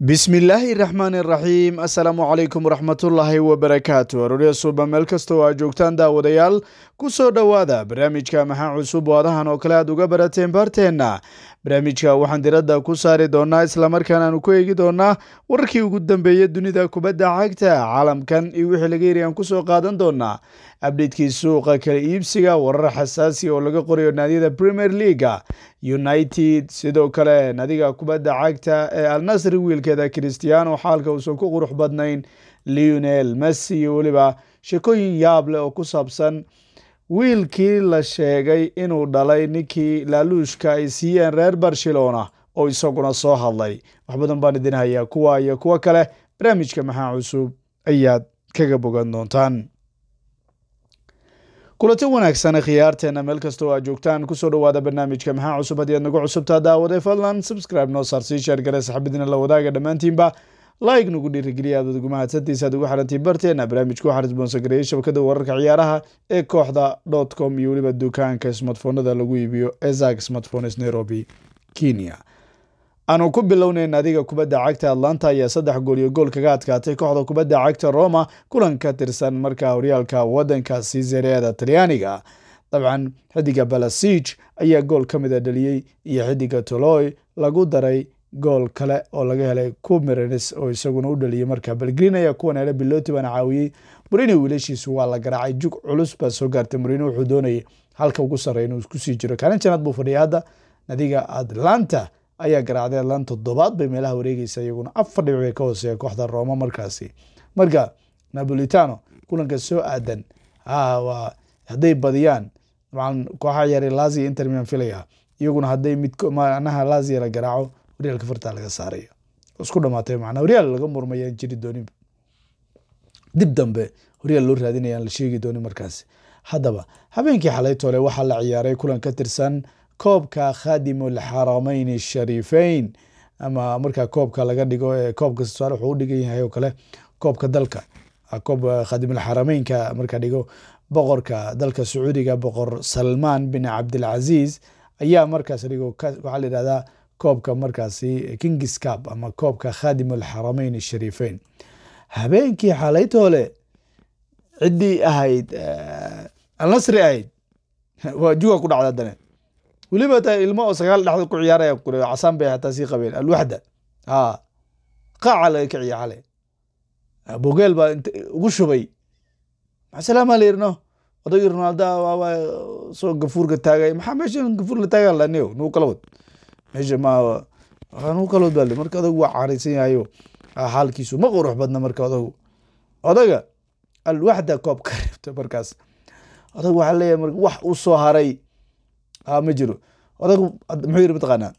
bismillaahi raxmaani raxiim assalaamu calaykum waraxmatullaahi wabarakaatu aroorya suuba meel kastoo aad joogtaan daawadayaal ku soo dhowaada barnaamijka maxaa cusub oo adahan oo kale aad uga barateen baarteenna barnaamijka waxaan diradda ku saari doonnaa islamarkaan aanu ku eegi doonnaa wararkii ugu dambeeyey dunida kubadda cagta caalamkan iyo wixii laga yiri aan ku soo qaadan doonnaa abdheedkii suuqa kala iibsiga warar xasaasi oo laga qorayo naadiyada premier leaga united sidoo kale nadiga kubadda cagta ee alnasri wiilkeeda cristiano xaalka uusan ku qurux badnayn leonel messi iyo weliba sheekooyin yaable oo ku saabsan wiilkii la sheegay inuu dhalay ninkii laaluushka ay siiyeen reer barcelona oo isaguna soo hadlay wax badan baan idin hayaa kuwa iyo kuwo kale barnaamijka maxaa cusub ayaad kaga bogan doontaan kulanti wanaagsan khiyaarteena meel kastoo aad joogtaan kusoo dhawaada barnaamijka maxaa cusub hadiiad nagu cusubtaa daawaday fadland subscribe noo saar sii sheergare saxabadiina la wadaaga dhammaantiinba like nagu dhiirigeliya aad ugu mahadsantiisa aad ugu xarantiin barteena barnaamijka waxaa isboonsogareeyay shabakada wararka ciyaaraha ee kooxda dot com iyo weliba dukaanka smartfoonada lagu iibiyo ee zag smartphones nairobi kenya aanu ku bilownayn adiga kubadda cagta atlanta ayaa saddex gool iyo gool kaga adkaatay kooxda kubadda cagta roma kulan ka tirsan markaa horyaalka waddankaasi zareada talyaaniga dabcan xidiga balasij ayaa gool ka mida dhaliyey iyo xidiga toloy lagu daray gool kale oo laga helay kumirins oo isaguna u dhaliyey markaa belgrin ayaa kuwan hele biloti baana caawiyey morino wiilashiisu waa la garaacay jug culus baa soo gaartay morino wuxuu doonayay halka ugu sarreya inuu isku jiro kaalin janaad buu fadhiya hadda nadiga atlanta ayaa garaacday adlaan toddobaad bay meelaha wareegeysa iyaguna afar dhibic bay ka hooseeya kooxda rooma markaasi marka napolitano kulanka soo aadan ah, hadday badiyaan kooxa yare lazio intermilan filaya iyaguna haday midmanaha lazio la garaaco horyaalka fartaa laga saaraya isku dhamaatay macnaa horyaal laga murmaya jiri doonin dib dambe horyaal loo raadinaya la sheegi doonin markaasi haddaba habeenkii xalay tole waxaa la ciyaaray kulan ka tirsan koobka khadimu lxaramayn ashariifayn ama markaa koobka laga dhigo ee koobka tusaale wuxuu u yahay oo kale koobka dalka koob khadimulxarameynka markaa dhigo boqorka dalka sacuudiga boqor salmaan bin cabdilcaziiz ayaa markaas dhigo waxaa la yidhahdaa koobka markaasi kingis cab ama koobka khadimulxarameyn ashariifayn habeenkii xalaytoole ciddii ahayd alnasri ahayd waa juga ku dhacda dane weliba taa ilmo oo sagaal dhexda ku ciyaaraya kure casaan bay hataa sii qabeen alwaxda a qaaca laga kiciya xale bogeel baa ugu shubay maxsalaama la yirno odaygii ronaalda waawaa soo gafuurka taagay maxaa meesha gafuur la taagaa laniyo nugu kalawad meesha ma nugu kalawad baa marka odagu waa caaraysan yahayo xaalkiisu ma qurux badna marka odagu odaga alwaxda koob ka reebta markaas odag waxaa leeyahay marka wax u soo haray ha ma jiro odayg muxuu yiri mataqaanaa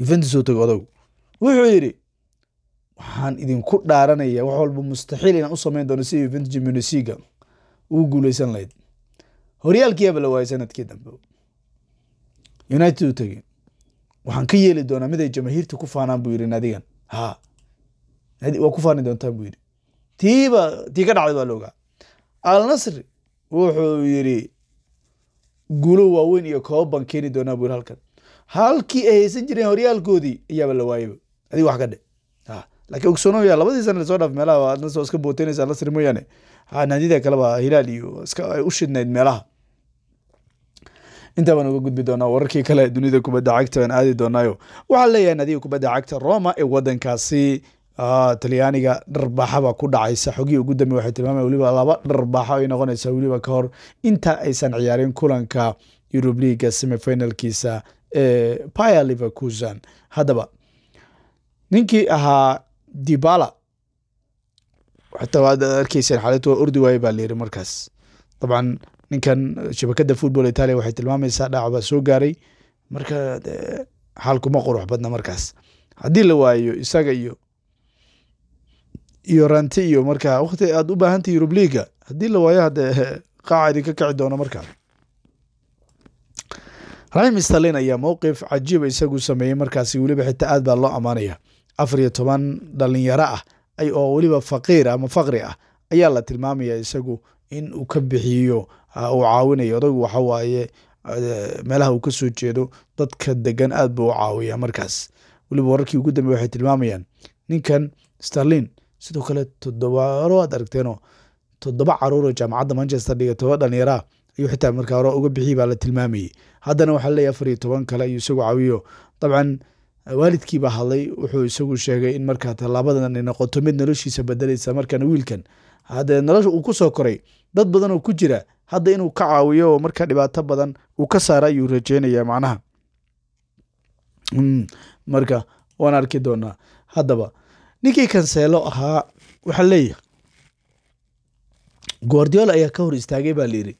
yuventus oo tago odaygu wuxuu yidhi waxaan idinku dhaaranaya wax walba mustaxiil inaan u sameyn doono sida yuventus jimenosiga uu guuleysan lahayd horyaalkiiaba la waayay sanadkii dambe united u tegey waxaan ka yeeli doonaa mid ay jamahiirta ku faanaan buu yidhi adigan ha waa ku faani doontaan buu yidhi tiiba tii ka dhacday baa la ogaa wuxuu yiri guulo waaweyn iyo kooban keeni doonaa buu halkan halkii ay haysan jireen horyaalkoodii ayaaba la waayaba adig wax ka dhe ah, lakiin ogsoonoya labadii sana lasoo dhaaf meelaha aadna soo iska booteynaysaa lasri mooyaane ah, naadiyada kaleba hilaal iyo iska ay u shidnayd meelaha intaa uga gudbi doonaa wararkii kale dunida kubadda cagta aan aadi doonaayo waxaan leeyahay naadiga kubadda cagta roma ee waddankaasi Ah, talyaaniga dharbaaxaba ku dhacaysa xogihii ugu dambe waxay tilmaamayan weliba laba dharbaaxo ay noqonaysa weliba ka hor inta aysan ciyaarin kulanka eurub leaga semifinalkiisa ee pia liverkusan haddaba ninkii ahaa dibala xataa arkeyseen xaalad waa ordi waaye baa layiri markaas dabcan ninkan shabakada football italia waxay tilmaamaysaa dhaac soo gaaray marka xaalkuma qurux badna markaas haddii la waayo isaga iyo iyo ranti iyo markaa wakti aad u baahanta yurub liga haddii la waayo haddee qaaca idinka kaci doona markaa raxim stalin ayaa mowqif cajiiba ah isagu sameeyey markaasi weliba xitaa aad baa loo ammaanaya afar iyo toban dhalinyaro ah oo weliba faqiir ama faqri ah ayaa la tilmaamaya isagu in uu ka bixiyo uu caawinayo odaygu waxawaaye meelaha uu kasoo jeedo dadka degan aad buu u caawiya markaas weliba wararkii ugu dambe waxay tilmaamayaan ninkan starlin sidoo kale todobaaro aad aragteenoo toddoba caruuro jaamacadda manchester dhiga toba dhalinyara ayuu xitaa markaa hore uga bixiy baa la tilmaamayey haddana waxaa leeyahy afar iyo toban kale ayuu isagu caawiyo dabcan waalidkii hadlay wuxuu isagu sheegay in markaa tallaabadan ay noqoto mid noloshiisa bedelaysa markaana wiilkan haddee nolosha uu ku soo koray dad badan oo ku jira hadda inuu ka caawiyo oo markaa dhibaato badan uu ka saara ayuu rajeynaya macnaha hmm, marka waan arki doonaa haddaba ninkii kanseelo ahaa waxaa leeyahay guardiola ayaa ka hor istaagay baa layiri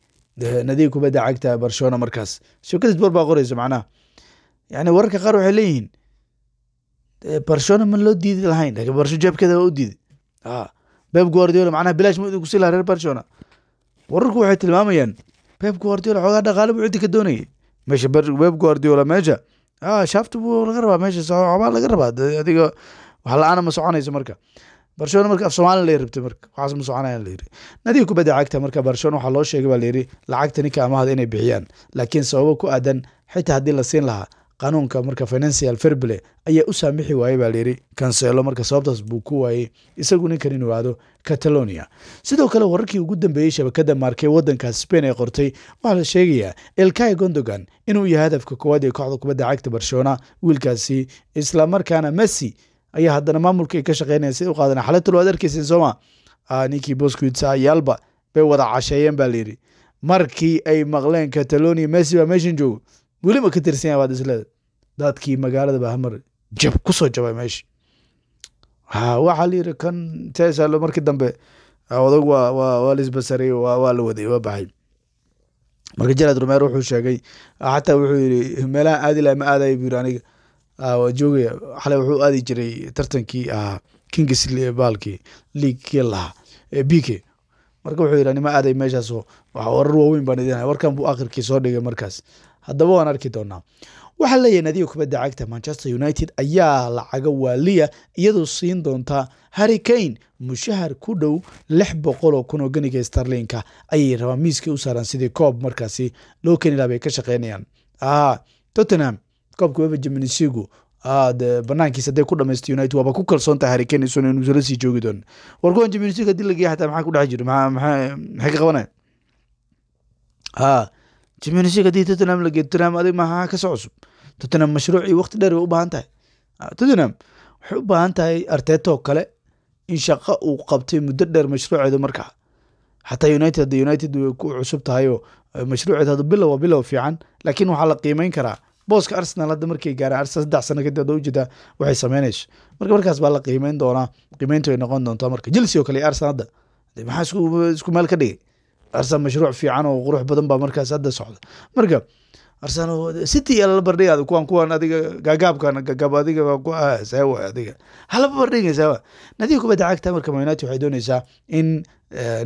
nadiga kubadda cagta barcelona markaas shokadis bor baa qorayso macnaha yani wararka qaar waxay leeyihiin barcelona ma loo diidi lahayn lakin barsho jeebkeeda waa u diiday a ah, beb guardiola macnaha bilash ma idinku sii laha reer barcelona wararku waxay tilmaamayaan beb guardiola xoogaa dhaqaale buu ciddi ka doonayay meesha beb guardiola meesha ah, shaafta buu laga rabaa meesha waxbaa laga rabaa adiga wax la-aana ma soconayso marka barcelona marka af soomalian lay rabtay marka waxaas ma soconayaan layiri nadiga kubadda cagta marka barcelona waxaa loo sheegay baa layidhi lacagta ninka amahda inay bixiyaan laakiin sababo ku aadan xitaa haddii la siin lahaa qanuunka marka financial ferble ayaa u saamixi waayey baa layidhi kanselo marka sababtaas buu ku waayey isagu ninkan inuu aado catalonia sidoo kale wararkii ugu dambeeyey shabakada maarkee waddanka spain ee qortay waxaa la sheegayaa elkai gondogan inuu yahay hadafka koowaad ee kooxda kubadda cagta barcelona wiilkaasi isla markaana messi ayaa haddana maamulka ka shaqeynaya sida u qaadana xalatul waad arkayseen sooma ah, ninkii bosquitsa yaalba bay wada casheeyeen baa layidhi markii ay maqleen catalonia messi baa meeshan joogo weliba ka tirsan yaha waad isleeda dadkii magaalada baa hamar jab kusoo jabay meesha waxaa layidhi kan tesalo markii dambe ah, odag wa wa waa laisbasariyey waa la waday waa baxay marka jarad rumeer wuxuu sheegay ah, xataa wuxuu yidhi meelaha aadi ma aadayo buu yiri aniga Ah, waa joogaya xalay wuxuu aadi jiray tartankii ahaa kings baalkii leaguekii lahaa b k marka wuxuu yidhi nima aaday meeshaaso wax warar waaweyn baan idin warkan buu akhirkii soo dhigay markaas haddaba waan arki doonaa waxaa leeyahay nadiga kubadda cagta manchester united ayaa lacaga waaliya iyadoo siin doontaa harrikane mushahar ku dhow lix boqol oo kun oo ganiga starlinka ayay rabaa miiskii u saaraan sidii coob markaasi loo keni lahaa bay ka shaqeynayaan ah, tottenham koobka wevergeminisigu eh, banaankiis haday ku dhamaystay united waaba ku kalsoon tahay harikane isun inuu sala sii joogi doono war kuwan jiminisig hadii xataa maxaa ku dhex jiro maxaa maxaa maxay ka qabanaya ha jiminisig haddii tottenham lageeyo tottenham adig maaha kasoo cusub tottenham mashruucii wakti dheer way u baahan tahay ah, tottenham waxay u baahan tahay arteetoo kale in shaqo uu qabtay muddo dheer mashruuceeda markaa xataa united united way ku cusub tahay oo eh, mashruuceeda bilow bilow fiican laakiin waxaa la qiimeyn karaa booska arsenal hadda markay gaaraan saddex sano kadib adda u ujeedaa waxay sameynayso marka markaas baa la qiimeyn doonaa qiimeynta ay noqon doontaa marka jelsi oo kale iyo arsenal hadda de maxaa isku meel ka dhigay arsenal mashruuc fiican oo qurux badan baa markaas hadda socda marka arsenal city yaa lala bardhig ad kuwan kuwan adiga gaagaabkan gaagaab adiga ku ah, saawa adiga halaba bardhigay nadiga kubadda cagta marka man waxay dooneysaa in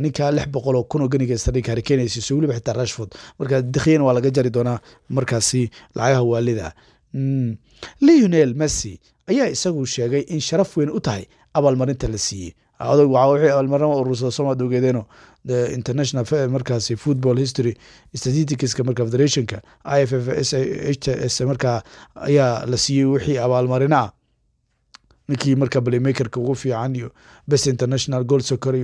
ninka lix boqol oo kun oo ganigeesta ninka harikeen siiso weliba xitaa rashford marka dekhiyana waa laga jari doonaa markaasi lacagaha waalida mm. leonel messy ayaa isagu sheegay in sharaf weyn u tahay abaalmarinta la siiyey odog marnaba urursasoma dogeedeenoo international markaasi football history statistics marka federationka i f f s h s markaa ayaa la siiyey wixii abaalmarina ah ninkii marka blaymakerka ugu fiican iyo bes international goal soccer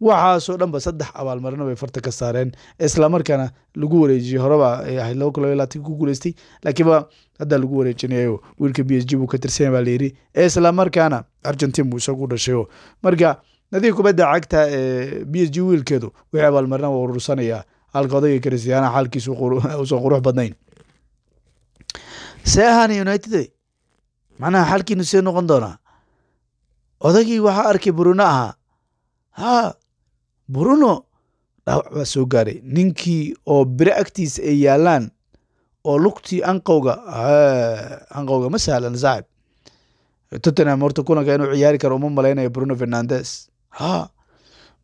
waxaasoo dhanba saddex abaalmarina bay farta ka saareen islamarkaana lagu wareejiyey horeba ahayd laba kun laba ku guuleystay laakiinba haddaa lagu wareejinayo wiilka b s g buu ka tirsanay baa layiri islamarkaana argentin buu isagu dhashayo marka nadii kubadda cagta ee b s g wiilkeedu wixii abaalmarina waa urursanayaa halka odayga kristiyaanaha xaalkiisa uusan qurux badnayn sehan united macnaha xalkiinu see noqon doonaa odagii waxaa arkay buruno ahaa haa buruno dhaawac baa soo gaaray ninkii oo bire agtiisa ay yaalaan oo lugtii anqowga anqowga ma sahlan saaxib tottenham horta kulanka inuu ciyaari karo uma malaynaya bruno fernandes ha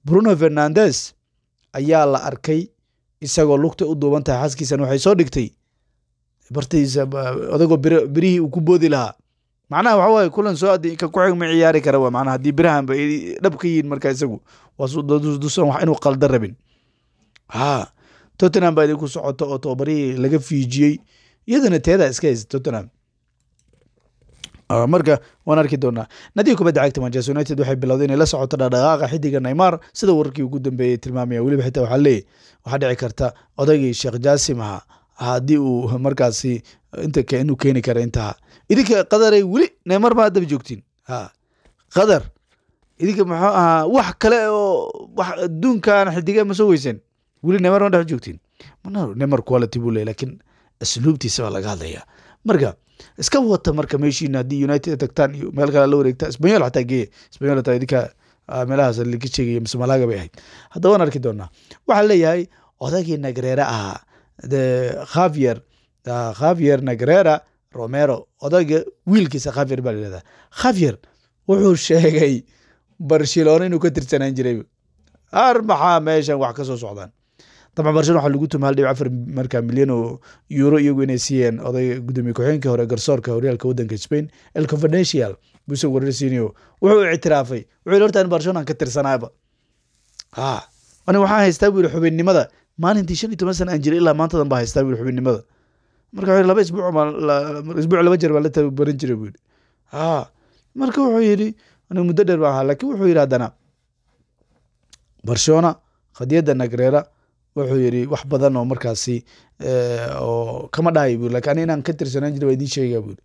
bruno fernandes ayaa la arkay isagoo lugta u duuban tahay xaskiisan waxay soo dhigtay bartiisa odagoo birihii uu ku boodi lahaa macnaha waxa waaye kulan soo adi ka ku ma ciyaari kara waa macnaha haddii birahanba dhab ka yihiin markaa isagu waasudusan wax inuu qalda rabin ha tottenham baa idinku socota oo tobabarihii laga fiijiyey iyadana teedaa iska haysa tottenham ah, marka waan arki doonaa nadiga kubadda cagta manchester united waxay bilowday inay la socoto dhadhaqaaqa xidiga neymar sida wararkii ugu dambeeyay tilmaamaya weliba xitaa waxaa leeyay waxaa dhici karta odaygii sheekh jaasim ahaa haddii uu markaasi inuu keeni kara intaha idinka qadaray weli neymar ma hadaba joogtiin qadar idinka muxuu ahaa wax kale oo adduunkan xidige ma soo weyseen weli neymar ma dhex joogtiin neymar quality buu le lakiin asluubtiisa baa laga hadlayaa marka iska wata marka meeshiina haddii united tagtaan iyo meel kale la wareegtaa sbanyol xataa geeye sbanyol xataa idinka ah, meelahaas laga sheegaya mise malaga bay ahayd hadda arki doonaa waxaa leeyahay odaygii nagreere ahaa de khavier khavier negrera romero odayga wiilkiisa khavier baa laleedaha khavier wuxuu sheegay barcelona inuu ka tirsanaan jiray ar maxaa meeshan wax kasoo socdaan dabcan barcelona waxaa lagu tuma hal dhibic afar markaa milyan oo euro iyagu inay siiyeen odayga guddoomiye ku-xigeenka hore garsoorka horyaalka waddanka spain el confidential buse warar wuxuu ictiraafay wuxuu horta barcelona ka tirsanaaba ha ani waxaa haystaa bu xubinnimada maalintii shan iyo toban sana aan jiray ilaa maantadan baa haystaa bu xubinnimada marka laba isbuucbisbuuc laba jeer baa la tababaran jira buu yihi a marka wuxuu yidhi anigu muddo dheer baa ahaa lakin wuxuu yidhi haddana barshona khadiyadda nagrera wuxuu yidhi wax badan oo markaasi eh, oo kama dhahay bu lakin ani inaan ka tirsanaan jir waa idiin sheegaa buuri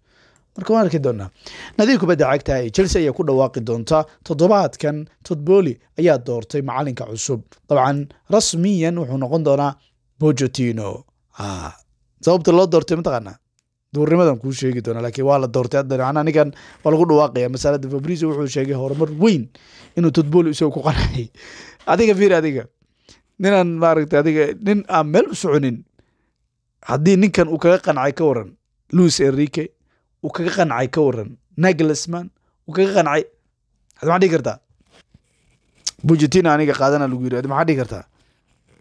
marka waan arki doonaa nadiir kubadda cagta ee chelsea ayaa ku dhawaaqi doonta toddobaadkan todboli ayaa doortay macalinka cusub dabcan rasmiyan wuxuu noqon doonaa bojotino sababta loo doortay mataqaanaa duurnimadan kuu sheegi doona laakiin waa la doortay hadda anigan waa lagu dhawaaqaya masalada fabriso wuxuu sheegay horumar weyn inuu todboli isagoo ku qanacay adiga fiir adiga ninaan maaragta adiga nin aan meel u soconin haddii ninkan uu kaga qancay ka waran louis enrique uu kaga qancay ka waran naglesman uu kaga qancay ad maxaa dhigi kartaa bujetina aniga qaadana lagu yiri ad maxaa dhigi kartaa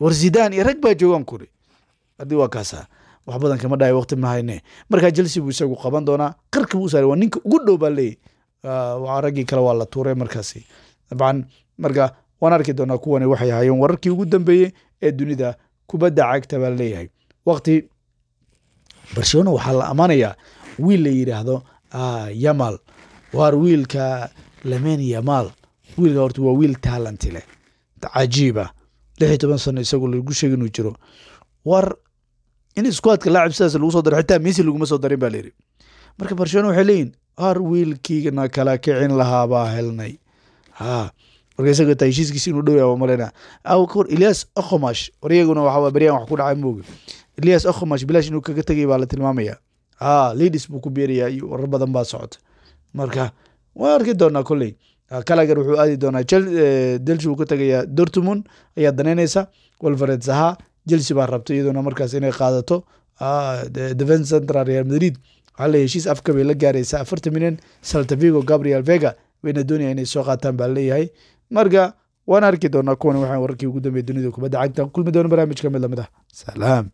war zidaan iyo rag baa joogaan kuri haddii waa kaasaa wax badan kama dhahay waqti mahayne markaa chelsea buu isagu qaban doonaa qarka buu usaaray waa ninka ugu dhow baa leeyahy raggii kale waa la tuuray markaasi dabcan marka waan arki doonaa kuwani waxay ahaayeen wararkii ugu dambeeyey ee dunida kubadda cagta baa leeyahay waqti barcelona waxaa la ammaanayaa wiil la yidhaahdo yamal waar wiilka lamen yamal wiilka horta waa wiil taalanti leh cajiiba ah. lix iyo toban sano isagu lagu sheeg inuu jiro war in iskuadka laacib sidaas lagu soo daro xitaa misi laguma soo darin ba layidhi marka barcelona waxay leeyihin har wiilkiigana kala kicin lahaa helnay ha marka isaga taa heshiiskiisi inuu dhow yahay malena aw kor elias okomash waryaguna waxaa baryahan wax ku dhacay moogi elias okomash bilaash inuu kaga tegay baa la tilmaamayaa ha leadis buu ku beerayaa iyo warar badan baa socota marka waa arki doonaa kolley kalagar wuxuu aadi doonaa delsi eh, buu ka tegayaa dortmund ayaa danaynaysa walvared chelsea baa rabtay iyadoona markaas inay qaadato ah, defen central real madrid waxaale heshiis afka bay la gaaraysaa afarta milyan saltavigo gabriel vega wayna doonaya inay soo qaataan baa leeyahay marka waan arki doonaa kuwan waxaan wararkii ugu dambeya dunida kubadda cagta kulmi doona barnaamijka ka mid lamid ah salaam